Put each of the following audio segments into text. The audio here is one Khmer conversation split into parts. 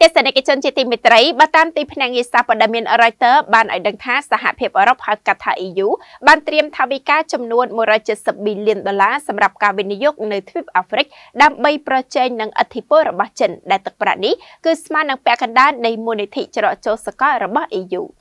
ទស្សនិកជនជាទីមេត្រីបើតាមទីភ្នាក់ងារសារព័ត៌មាន Reuters បានឲ្យដឹងថាសហភាពអឺរ៉ុបហៅកាត់ថា EU បានត្រៀមថវិកាចំនួន170ប៊ីលានដុល្លារសម្រាប់ការវិនិយោគនៅទ្វីបអាហ្វ្រិកដើម្បីប្រជែងនឹងឥទ្ធិពលរបស់ចិនដែលទឹកប្រាក់នេះគឺស្មើនឹងពាក់កណ្ដាលនៃមូលនិធិច្រកចូលសកលរបស់ EU ។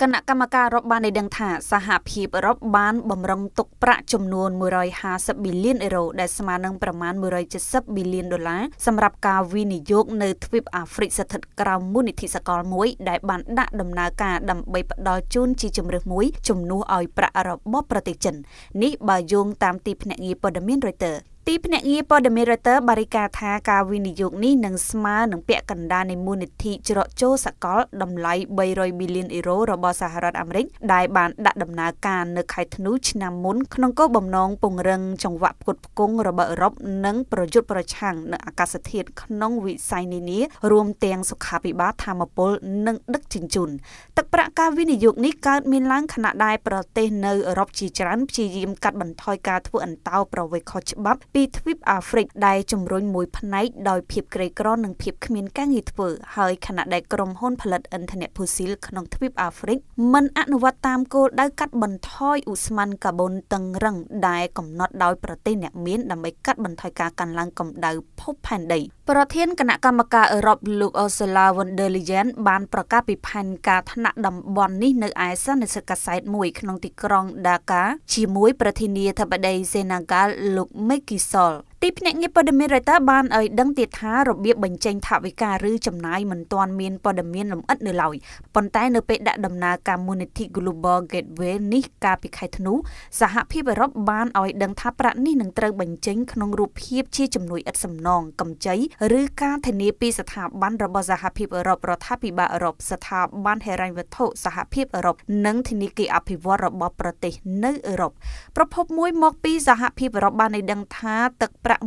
គណៈកម្មការអឺរ៉ុបបានឲ្យដឹងថា សហភាពអឺរ៉ុបបានបំរុងទុកប្រាក់ចំនួន150ប៊ីលានអឺរ៉ូដែលស្មើនឹងប្រមាណ170ប៊ីលានដុល្លារសម្រាប់ការវិនិយោគនៅទ្វីបអាហ្វ្រិកស្ថិតក្រោមមូលនិធិសកលមួយដែលបានដាក់ដំណើរការដើម្បីផ្ដល់ជូនជាជំរើសមួយជំនួសឲ្យប្រាក់របស់ប្រទេសចិននេះបើយោងតាមទីភ្នាក់ងារព័ត៌មាន Reuters ទីភ្នាក់ងារព័ត៌មាន Reuters បារិកាថាការវិនិយោគនេះនឹងស្មើនឹងពាក់កណ្ដាលនៃមូលនិធិច្រកចូលសកលតម្លៃ300មីលានអ៊ីរ៉ូរបស់សហរដ្ឋអាមេរិកដែលបានដាក់ដំណើរការនៅខែធ្នូឆ្នាំមុនក្នុងគោលបំណងពង្រឹងចង្វាក់ផ្គត់ផ្គង់របស់អឺរ៉ុបនិងប្រយុទ្ធប្រឆាំងនឹងអាកាសធាតុក្នុងវិស័យនានារួមទាំងសុខាភិបាលធម្មពលនិងដឹកជញ្ជូនទឹកប្រាក់ការវិនិយោគនេះកើតមានឡើងខណៈដែលប្រទេសនៅអឺរ៉ុបជាច្រើនព្យាយាមកាត់បន្ថយការធ្វើអន្តោប្រវេសន៍ខុសច្បាប់ពីទ្វីបអាហ្វ្រិកដែលជំរុញមួយផ្នែកដោយភាពក្រីក្រនិងភាពគ្មានការងារធ្វើហើយខណៈដែលក្រុមហ៊ុនផលិតឥន្ធនៈភូស៊ីលក្នុងទ្វីបអាហ្វ្រិកមិនអនុវត្តតាមគោលដៅកាត់បន្ថយឧស្ម័នកាបូនតឹងរឹងដែលកំណត់ដោយប្រទេសអ្នកមានដើម្បីកាត់បន្ថយការកើនឡើងកម្ដៅភពផែនដីប្រធានគណៈកម្មការអឺរ៉ុបលោក Ursula von der Leyen បានប្រកាសពីផែនការថ្នាក់តំបន់នេះនៅឯសន្និសីទកាសែតមួយក្នុងទីក្រុង Dhaka ជាមួយប្រធានាធិបតីសេណាហ្កាល់លោក Macky sol. ទីភ្នាក់ងារព័ត៌មាន Reuters បានឲ្យដឹងទៀតថារបៀបបញ្ចេញថវិកាឬចំណាយមិនទាន់មានព័ត៌មានលម្អិតនៅឡើយប៉ុន្តែនៅពេលដាក់ដំណើរការមូលនិធិ Global Gateway នេះកាលពីខែធ្នូសហភាពអឺរ៉ុបបានឲ្យដឹងថាប្រាក់នេះនឹងត្រូវបញ្ចេញក្នុងរូបភាពជាជំនួយឥតសំណងកម្ចីឬការធានាពីស្ថាប័នរបស់សហភាពអឺរ៉ុបរដ្ឋាភិបាលអឺរ៉ុបស្ថាប័នហិរញ្ញវត្ថុសហភាពអឺរ៉ុបនិងធនាគារអភិវឌ្ឍរបស់ប្រទេសនៅអឺរ៉ុបប្រភពមួយមកពីសហភាពអឺរ៉ុបបានឲ្យដឹងថាទឹកប្រាក់ប្រាក់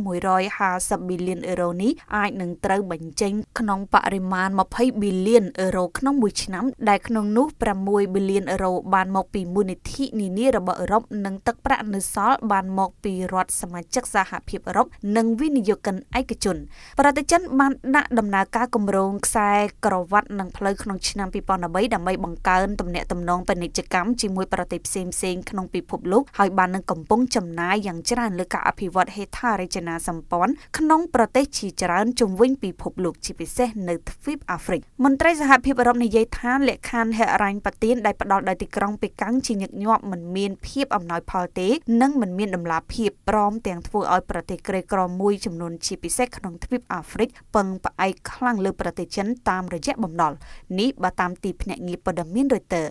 150ប៊ីលានអឺរ៉ូនេះអាចនឹងត្រូវបញ្ចេញក្នុងបរិមាណ20ប៊ីលានអឺរ៉ូក្នុងមួយឆ្នាំដែលក្នុងនោះ6ប៊ីលានអឺរ៉ូបានមកពីមូលនិធិនានារបស់អឺរ៉ុបនិងទឹកប្រាក់នៅសល់បានមក ពីរដ្ឋសមាជិកសហភាពអឺរ៉ុបនិងវិនិយោគិនឯកជន ប្រតិជនបានដាក់ដំណើរការគម្រោងខ្សែក្រវ៉ាត់និងផ្លូវក្នុងឆ្នាំ2013ដើម្បីបង្កើនទំនាក់ទំនងពាណិជ្ជកម្មជាមួយប្រទេសផ្សេងៗក្នុងពិភពលោកហើយបាននឹងកំពុងចំណាយយ៉ាងច្រើនលើការអភិវឌ្ឍហេដ្ឋារចចនាសម្ព័ន្ធក្នុងប្រទេសជាច្រើនជំវិញពិភពលោកជាពិសេសនៅទ្វីបអាហ្វ្រិកមន្ត្រីសហភាពអឺរ៉ុបនិយាយថាលក្ខខណ្ឌហិរញ្ញប្បទានដែលផ្ដល់ដោយទីក្រុងប៉េកាំងជាញឹកញាប់មិនមានភាពអំណោយផលទេ និងមិនមានដំណាភាពព្រមទាំងធ្វើឲ្យប្រទេសក្រីក្រមួយចំនួនជាពិសេសក្នុងទ្វីបអាហ្វ្រិកពឹងផ្អែកខ្លាំងលើប្រទេសចិនតាមរយៈបំណុលនេះបើតាមទីភ្នាក់ងារព័ត៌មាន Reuters